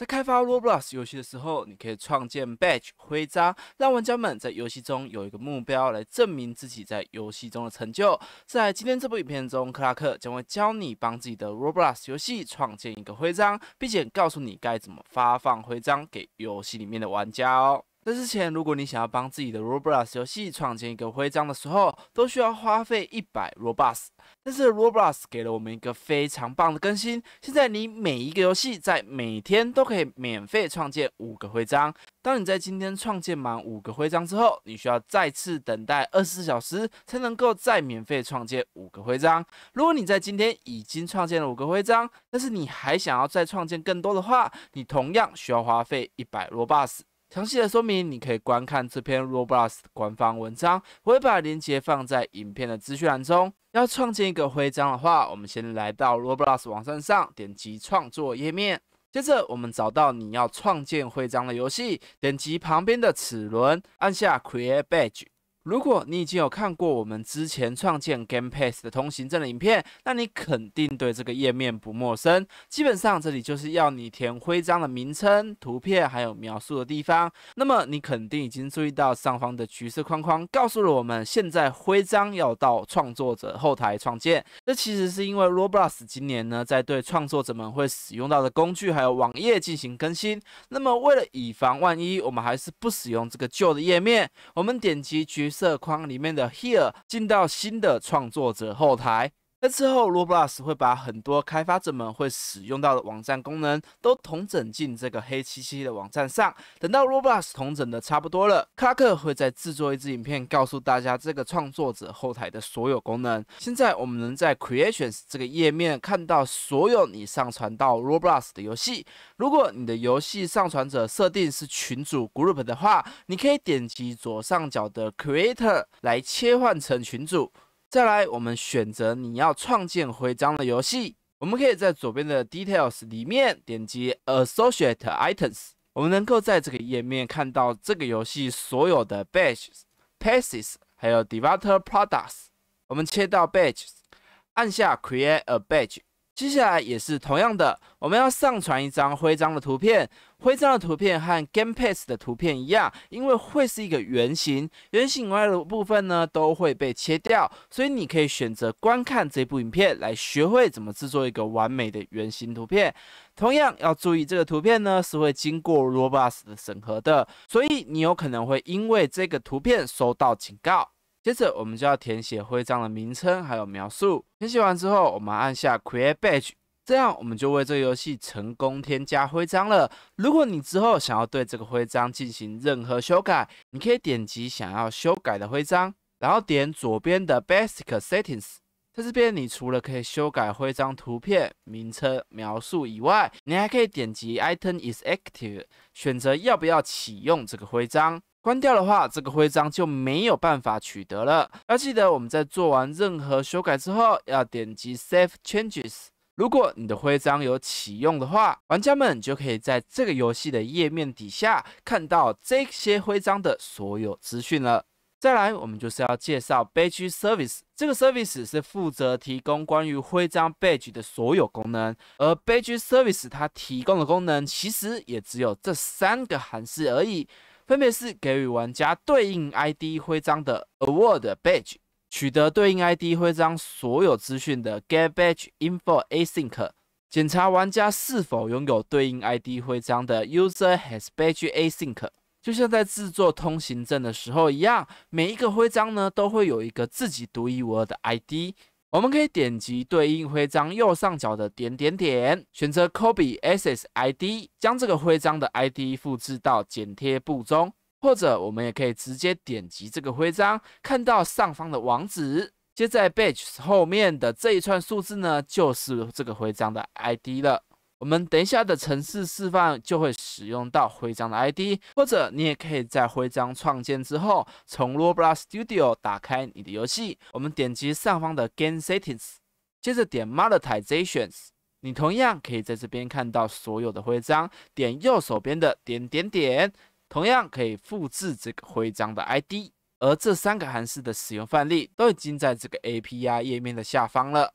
在开发 Roblox 游戏的时候，你可以创建 badge 徽章，让玩家们在游戏中有一个目标，来证明自己在游戏中的成就。在今天这部影片中，克拉克将会教你帮自己的 Roblox 游戏创建一个徽章，并且告诉你该怎么发放徽章给游戏里面的玩家哦。在之前，如果你想要帮自己的 Roblox 游戏创建一个徽章的时候，都需要花费一百 Robux。但是 Roblox 给了我们一个非常棒的更新，现在你每一个游戏在每天都可以免费创建五个徽章。当你在今天创建满五个徽章之后，你需要再次等待二十四小时才能够再免费创建五个徽章。如果你在今天已经创建了五个徽章，但是你还想要再创建更多的话，你同样需要花费一百 Robux。详细的说明，你可以观看这篇 Roblox 官方文章，我会把链接放在影片的资讯栏中。要创建一个徽章的话，我们先来到 Roblox 网站上，点击创作页面，接着我们找到你要创建徽章的游戏，点击旁边的齿轮，按下 Create Badge。如果你已经有看过我们之前创建 Game Pass 的通行证的影片，那你肯定对这个页面不陌生。基本上这里就是要你填徽章的名称、图片还有描述的地方。那么你肯定已经注意到上方的橘色框框，告诉了我们现在徽章要到创作者后台创建。这其实是因为 Roblox 今年呢在对创作者们会使用到的工具还有网页进行更新。那么为了以防万一，我们还是不使用这个旧的页面。我们点击橘。色框里面的 Here 进到新的创作者后台。在之后，Roblox 会把很多开发者们会使用到的网站功能都统整进这个黑漆漆的网站上。等到 Roblox 统整的差不多了克拉克会再制作一支影片，告诉大家这个创作者后台的所有功能。现在我们能在 Creations 这个页面看到所有你上传到 Roblox 的游戏。如果你的游戏上传者设定是群主 Group 的话，你可以点击左上角的 Creator 来切换成群主。再来，我们选择你要创建徽章的游戏。我们可以在左边的 Details 里面点击 Associate Items。我们能够在这个页面看到这个游戏所有的 Badge、s p a s c e s 还有 Developer Products。我们切到 Badge，s 按下 Create a Badge。接下来也是同样的，我们要上传一张徽章的图片。徽章的图片和 Game Pass 的图片一样，因为会是一个圆形，圆形以外的部分呢都会被切掉。所以你可以选择观看这部影片来学会怎么制作一个完美的圆形图片。同样要注意，这个图片呢是会经过 Robust 的审核的，所以你有可能会因为这个图片收到警告。接着，我们就要填写徽章的名称还有描述。填写完之后，我们按下 Create Badge，这样我们就为这个游戏成功添加徽章了。如果你之后想要对这个徽章进行任何修改，你可以点击想要修改的徽章，然后点左边的 Basic Settings。在这边，你除了可以修改徽章图片、名称、描述以外，你还可以点击 Item is Active，选择要不要启用这个徽章。关掉的话，这个徽章就没有办法取得了。要记得，我们在做完任何修改之后，要点击 Save Changes。如果你的徽章有启用的话，玩家们就可以在这个游戏的页面底下看到这些徽章的所有资讯了。再来，我们就是要介绍 Badge Service。这个 Service 是负责提供关于徽章 Badge 的所有功能。而 Badge Service 它提供的功能，其实也只有这三个函数而已。分别是给予玩家对应 ID 徽章的 award badge，取得对应 ID 徽章所有资讯的 get badge info async，检查玩家是否拥有对应 ID 徽章的 user has badge async。就像在制作通行证的时候一样，每一个徽章呢都会有一个自己独一无二的 ID。我们可以点击对应徽章右上角的点点点，选择 Kobe SS ID，将这个徽章的 ID 复制到剪贴簿中，或者我们也可以直接点击这个徽章，看到上方的网址，接在 b t g s 后面的这一串数字呢，就是这个徽章的 ID 了。我们等一下的城市示范就会使用到徽章的 ID，或者你也可以在徽章创建之后，从 Roblox Studio 打开你的游戏，我们点击上方的 Game Settings，接着点 m o n e t i z a t i o n s 你同样可以在这边看到所有的徽章，点右手边的点点点，同样可以复制这个徽章的 ID，而这三个函数的使用范例都已经在这个 API 页面的下方了。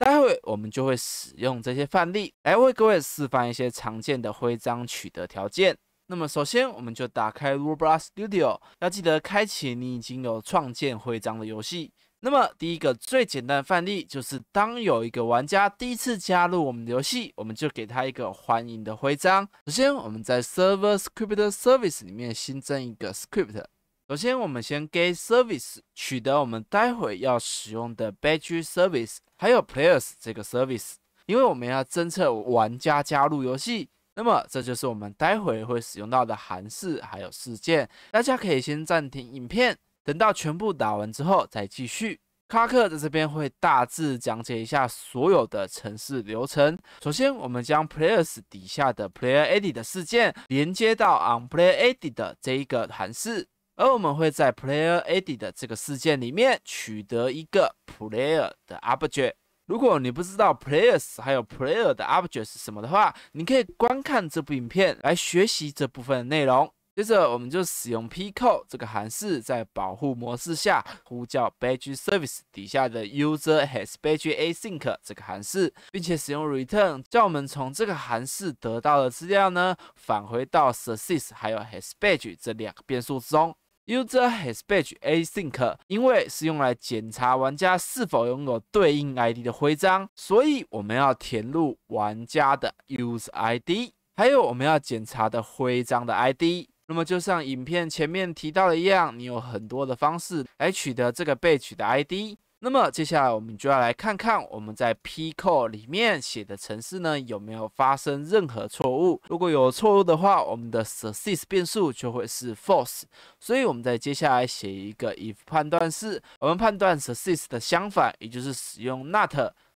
待会我们就会使用这些范例来为各位示范一些常见的徽章取得条件。那么首先，我们就打开 Roblox Studio，要记得开启你已经有创建徽章的游戏。那么第一个最简单的范例就是当有一个玩家第一次加入我们的游戏，我们就给他一个欢迎的徽章。首先，我们在 Server Script Service 里面新增一个 Script。首先，我们先 get service 取得我们待会要使用的 battery service，还有 players 这个 service，因为我们要侦测玩家加入游戏，那么这就是我们待会会使用到的函数，还有事件。大家可以先暂停影片，等到全部打完之后再继续。卡克在这边会大致讲解一下所有的程式流程。首先，我们将 players 底下的 player added 事件连接到 on player added 这一个函数。而我们会在 player e d i t 这个事件里面取得一个 player 的 object。如果你不知道 players 还有 player 的 object 是什么的话，你可以观看这部影片来学习这部分的内容。接着，我们就使用 p c o 这个函数在保护模式下呼叫 b a g e service 底下的 user has b a g e async 这个函数，并且使用 return 叫我们从这个函数得到的资料呢返回到 success 还有 has b a g e 这两个变数中。Use r h a s b a g e async，因为是用来检查玩家是否拥有对应 ID 的徽章，所以我们要填入玩家的 use ID，还有我们要检查的徽章的 ID。那么就像影片前面提到的一样，你有很多的方式来取得这个 b a d g 的 ID。那么接下来我们就要来看看我们在 P code 里面写的程式呢有没有发生任何错误。如果有错误的话，我们的 success 变数就会是 false。所以我们在接下来写一个 if 判断式，我们判断 success 的相反，也就是使用 not。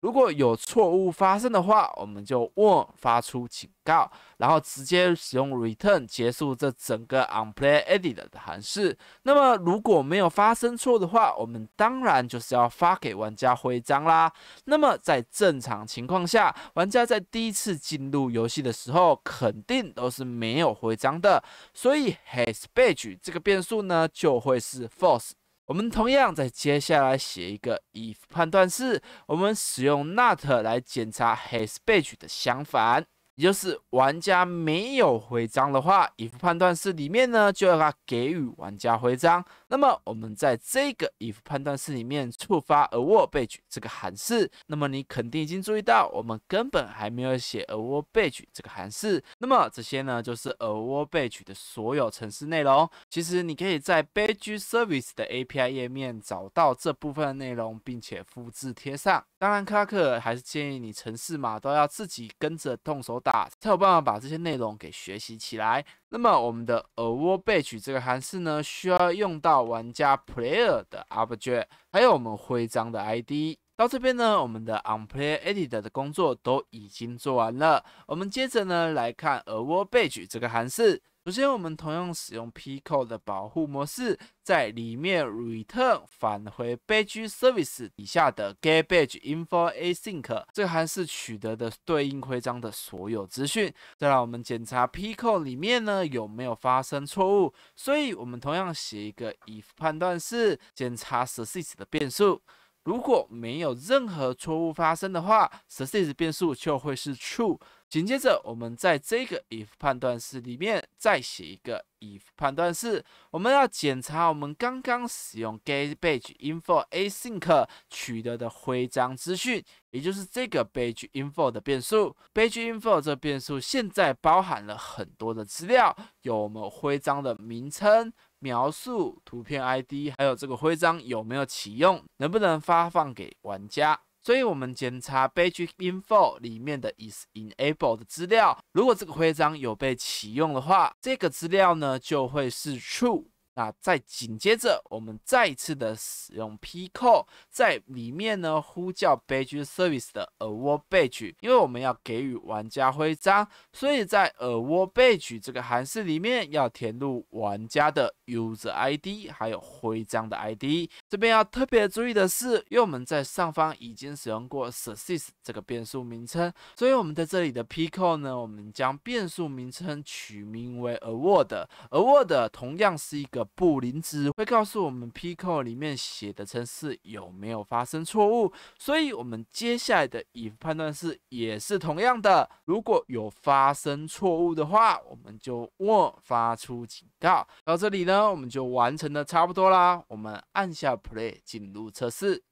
如果有错误发生的话，我们就 warn 发出警告，然后直接使用 return 结束这整个 unplay editor 的函数。那么如果没有发生错的话，我们当然就是要发给玩家徽章啦。那么在正常情况下，玩家在第一次进入游戏的时候，肯定都是没有徽章的，所以 has badge 这个变数呢就会是 false。我们同样在接下来写一个 if 判断式，我们使用 not 来检查 has p a g e 的相反，也就是玩家没有徽章的话，if 判断式里面呢就要他给予玩家徽章。那么我们在这个 if 判断式里面触发 a w a r d page 这个函数，那么你肯定已经注意到，我们根本还没有写 a w a r d page 这个函数。那么这些呢，就是 a w a r d page 的所有城市内容。其实你可以在 b a g e service 的 API 页面找到这部分内容，并且复制贴上。当然，克拉克还是建议你城市码都要自己跟着动手打，才有办法把这些内容给学习起来。那么，我们的 award badge 这个函数呢，需要用到玩家 player 的 object，还有我们徽章的 ID。到这边呢，我们的 on player edit o r 的工作都已经做完了。我们接着呢来看 award badge 这个函数。首先，我们同样使用 P c o 的保护模式，在里面 return 返回 Badge Service 以下的 get Badge Info Async 这还是取得的对应徽章的所有资讯。再来，我们检查 P c o 里面呢有没有发生错误，所以我们同样写一个 if 判断式，检查 success 的变数。如果没有任何错误发生的话，success 变数就会是 true。紧接着，我们在这个 if 判断式里面再写一个 if 判断式，我们要检查我们刚刚使用 get badge info async 取得的徽章资讯，也就是这个 badge info 的变数。badge info 这变数现在包含了很多的资料，有我们徽章的名称。描述图片 ID，还有这个徽章有没有启用，能不能发放给玩家？所以我们检查 badge info 里面的 is enabled 的资料，如果这个徽章有被启用的话，这个资料呢就会是 true。那再紧接着，我们再一次的使用 p c l 在里面呢呼叫 Badge Service 的 Award Badge，因为我们要给予玩家徽章，所以在 Award Badge 这个函数里面要填入玩家的 User ID，还有徽章的 ID。这边要特别注意的是，因为我们在上方已经使用过 success 这个变速名称，所以我们在这里的 p i c o 呢，我们将变速名称取名为 award。award 同样是一个布林值，会告诉我们 p i c o 里面写的程式有没有发生错误。所以，我们接下来的 if 判断式也是同样的，如果有发生错误的话，我们就 wo 发出警告。到这里呢，我们就完成的差不多啦。我们按下。Play 进入测试，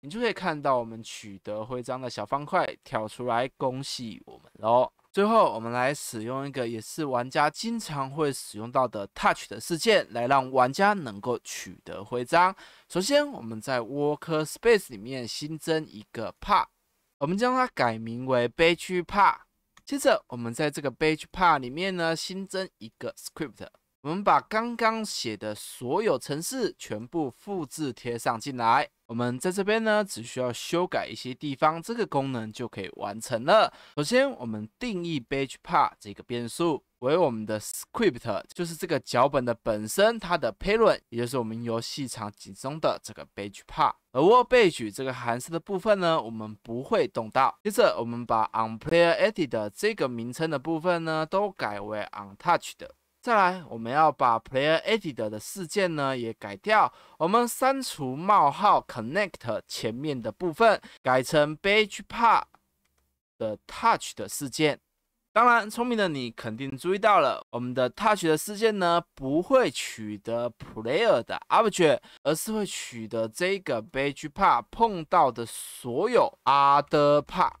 你就可以看到我们取得徽章的小方块跳出来，恭喜我们喽！最后，我们来使用一个也是玩家经常会使用到的 Touch 的事件，来让玩家能够取得徽章。首先，我们在 Worker Space 里面新增一个 Part，我们将它改名为 Badge Part。接着，我们在这个 Badge Part 里面呢新增一个 Script。我们把刚刚写的所有程式全部复制贴上进来。我们在这边呢，只需要修改一些地方，这个功能就可以完成了。首先，我们定义 b a g e part 这个变数为我们的 script，就是这个脚本的本身，它的 parent，也就是我们游戏场景中的这个 b a g e part。而 w o r b a e 这个函数的部分呢，我们不会动到。接着，我们把 on player edit 这个名称的部分呢，都改为 untouched。接下来我们要把 playerEdit 的事件呢也改掉，我们删除冒号 connect 前面的部分，改成 b a j e p a 的 touch 的事件。当然聪明的你肯定注意到了，我们的 touch 的事件呢不会取得 player 的 object，而是会取得这个 b a j e p a 碰到的所有 otherpart。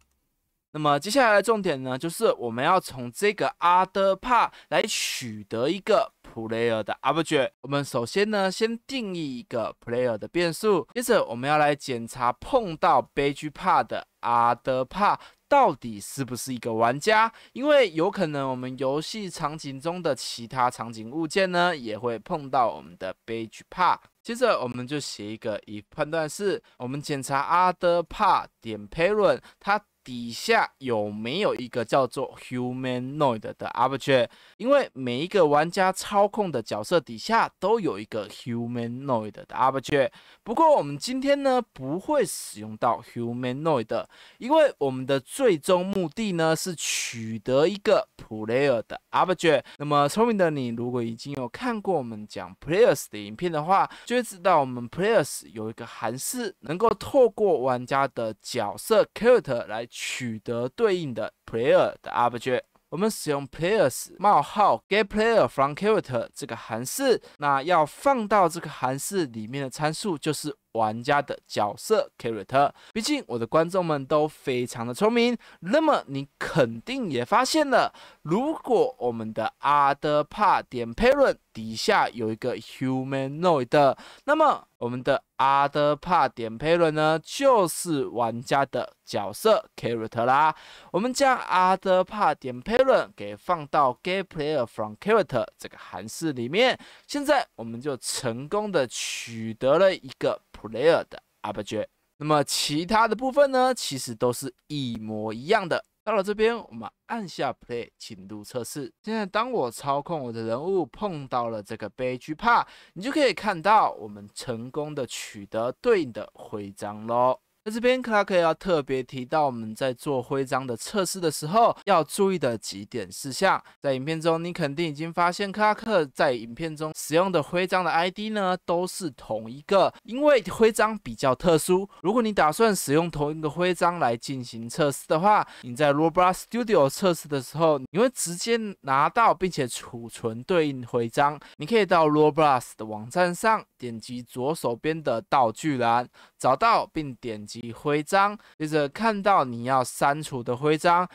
那么接下来的重点呢，就是我们要从这个阿德帕来取得一个 player 的 object。我们首先呢，先定义一个 player 的变数。接着，我们要来检查碰到 beige part 的阿德帕到底是不是一个玩家，因为有可能我们游戏场景中的其他场景物件呢，也会碰到我们的 beige part。接着，我们就写一个 if 判断式，我们检查阿德帕点 parent，它。底下有没有一个叫做 humanoid 的 object？因为每一个玩家操控的角色底下都有一个 humanoid 的 object。不过我们今天呢不会使用到 humanoid，因为我们的最终目的呢是取得一个 player 的 object。那么聪明的你，如果已经有看过我们讲 players 的影片的话，就会知道我们 players 有一个函数能够透过玩家的角色 character 来。取得对应的 player 的 object，我们使用 players 冒号 get player from character 这个函数，那要放到这个函数里面的参数就是。玩家的角色 character，毕竟我的观众们都非常的聪明，那么你肯定也发现了，如果我们的 other part 点 parent 底下有一个 humanoid，那么我们的 other part 点 parent 呢就是玩家的角色 character 啦。我们将 other part 点 parent 给放到 get player from character 这个函数里面，现在我们就成功的取得了一个。Player 的 object。那么其他的部分呢，其实都是一模一样的。到了这边，我们按下 Play，请度测试。现在，当我操控我的人物碰到了这个悲剧帕，你就可以看到我们成功的取得对应的徽章咯。在这边，克拉克要特别提到我们在做徽章的测试的时候要注意的几点事项。在影片中，你肯定已经发现克拉克在影片中使用的徽章的 ID 呢都是同一个，因为徽章比较特殊。如果你打算使用同一个徽章来进行测试的话，你在 Roblox Studio 测试的时候，你会直接拿到并且储存对应徽章。你可以到 Roblox 的网站上点击左手边的道具栏，找到并点击。徽章，接着看到你要删除的徽章，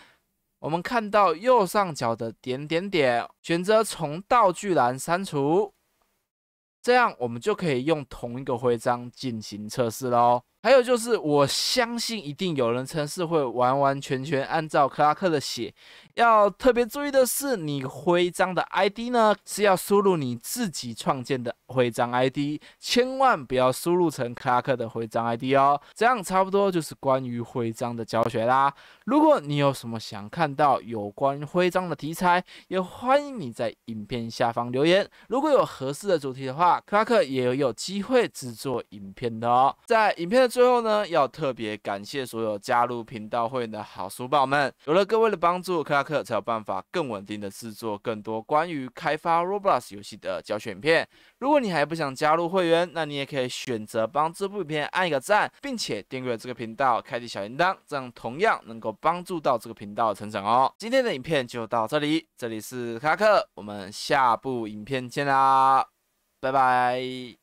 我们看到右上角的点点点，选择从道具栏删除，这样我们就可以用同一个徽章进行测试喽。还有就是，我相信一定有人称是会完完全全按照克拉克的写。要特别注意的是，你徽章的 ID 呢是要输入你自己创建的徽章 ID，千万不要输入成克拉克的徽章 ID 哦。这样差不多就是关于徽章的教学啦。如果你有什么想看到有关徽章的题材，也欢迎你在影片下方留言。如果有合适的主题的话，克拉克也有机会制作影片的哦。在影片的。最后呢，要特别感谢所有加入频道会员的好书宝们，有了各位的帮助，克拉克才有办法更稳定的制作更多关于开发 Roblox 游戏的教影片。如果你还不想加入会员，那你也可以选择帮这部影片按一个赞，并且订阅这个频道，开启小铃铛，这样同样能够帮助到这个频道成长哦。今天的影片就到这里，这里是克拉克，我们下部影片见啦，拜拜。